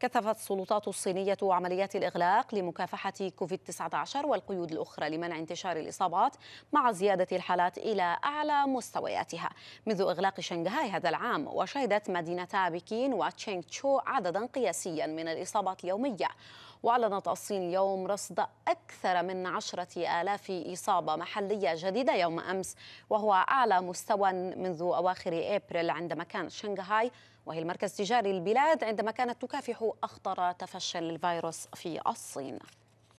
كثفت السلطات الصينية عمليات الإغلاق لمكافحة كوفيد-19 والقيود الأخرى لمنع انتشار الإصابات مع زيادة الحالات إلى أعلى مستوياتها منذ إغلاق شنغهاي هذا العام وشهدت مدينتا بكين وتشينغ تشو عددا قياسيا من الإصابات اليومية وأعلنت الصين اليوم رصد أكثر من عشرة آلاف إصابة محلية جديدة يوم أمس وهو أعلى مستوى منذ أواخر أبريل عندما كان شنغهاي وهي المركز التجاري للبلاد عندما كانت تكافح أخطر تفشي الفيروس في الصين